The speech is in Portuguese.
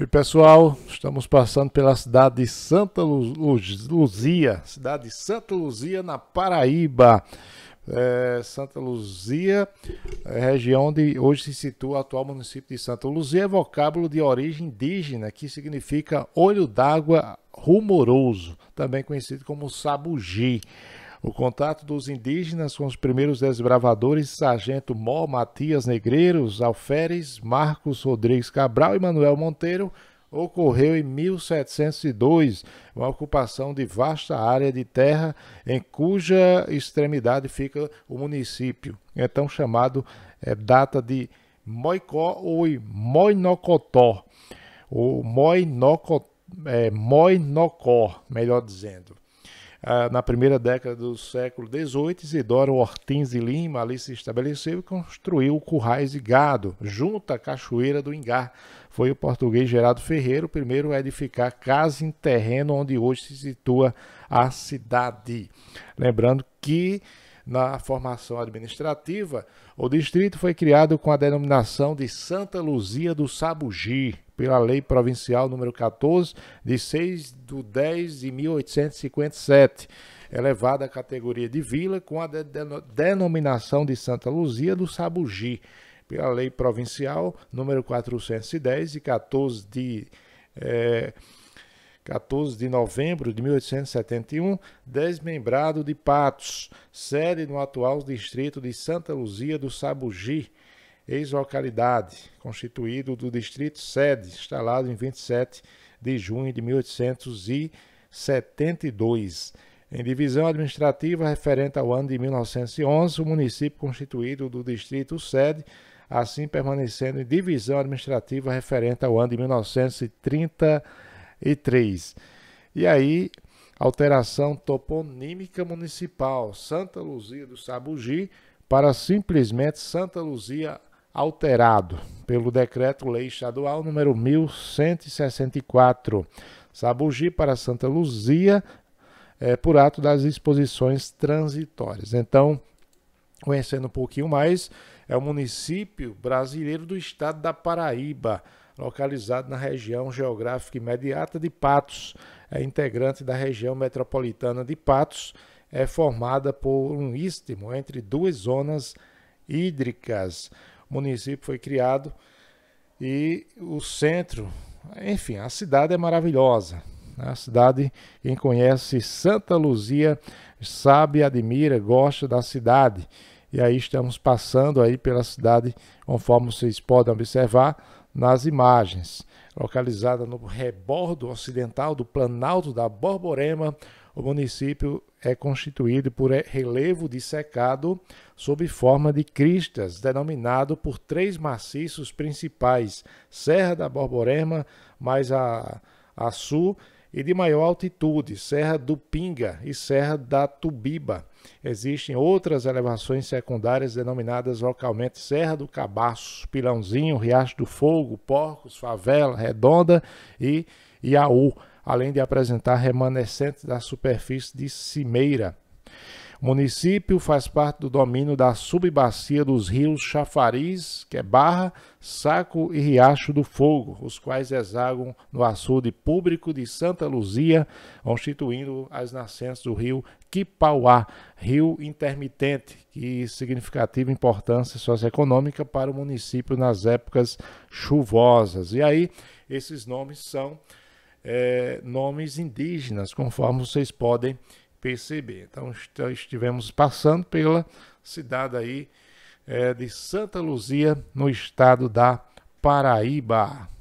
Oi, pessoal. Estamos passando pela cidade de Santa Luzia, cidade de Santa Luzia, na Paraíba. É, Santa Luzia, é região onde hoje se situa o atual município de Santa Luzia, é vocábulo de origem indígena que significa olho d'água rumoroso, também conhecido como sabugi. O contato dos indígenas com os primeiros desbravadores, Sargento Mó Matias Negreiros, Alferes, Marcos Rodrigues Cabral e Manuel Monteiro, ocorreu em 1702, uma ocupação de vasta área de terra em cuja extremidade fica o município, então chamado é, data de Moicó ou Moinocotó, ou Moinocó, é, eh, Moinocó, melhor dizendo. Ah, na primeira década do século XVIII, Isidoro Ortiz de Lima ali se estabeleceu e construiu currais de gado, junto à Cachoeira do Ingá. Foi o português Gerardo Ferreira o primeiro a edificar casa em terreno onde hoje se situa a cidade. Lembrando que na formação administrativa, o distrito foi criado com a denominação de Santa Luzia do Sabugi, pela Lei Provincial número 14, de 6 de 10 de 1857, elevada à categoria de vila com a de denominação de Santa Luzia do Sabugi, pela Lei Provincial número 410, de 14 de. É, eh, 14 de novembro de 1871, desmembrado de Patos, sede no atual distrito de Santa Luzia do Sabugi, ex-localidade, constituído do distrito sede, instalado em 27 de junho de 1872. Em divisão administrativa referente ao ano de 1911, o município constituído do distrito sede, assim permanecendo em divisão administrativa referente ao ano de 1933. E aí, alteração toponímica municipal Santa Luzia do Sabugi para simplesmente Santa Luzia alterado pelo Decreto-Lei Estadual número 1164, Sabugi para Santa Luzia, é, por ato das exposições transitórias. Então, conhecendo um pouquinho mais, é o município brasileiro do estado da Paraíba, localizado na região geográfica imediata de Patos. É integrante da região metropolitana de Patos, é formada por um istmo entre duas zonas hídricas município foi criado e o centro, enfim, a cidade é maravilhosa. Né? A cidade, quem conhece Santa Luzia, sabe, admira, gosta da cidade. E aí estamos passando aí pela cidade, conforme vocês podem observar nas imagens. Localizada no rebordo ocidental do Planalto da Borborema, o município é constituído por relevo secado sob forma de cristas, denominado por três maciços principais: Serra da Borborema, mais a, a sul, e de maior altitude, Serra do Pinga e Serra da Tubiba. Existem outras elevações secundárias denominadas localmente Serra do Cabaço, Pilãozinho, Riacho do Fogo, Porcos, Favela, Redonda e Iaú além de apresentar remanescentes da superfície de Cimeira. O município faz parte do domínio da subbacia dos rios Chafariz, que é Barra, Saco e Riacho do Fogo, os quais exagam no açude público de Santa Luzia, constituindo as nascentes do rio Quipauá, rio intermitente, e significativa importância socioeconômica para o município nas épocas chuvosas. E aí, esses nomes são é, nomes indígenas, conforme vocês podem perceber. Então estivemos passando pela cidade aí é, de Santa Luzia, no estado da Paraíba.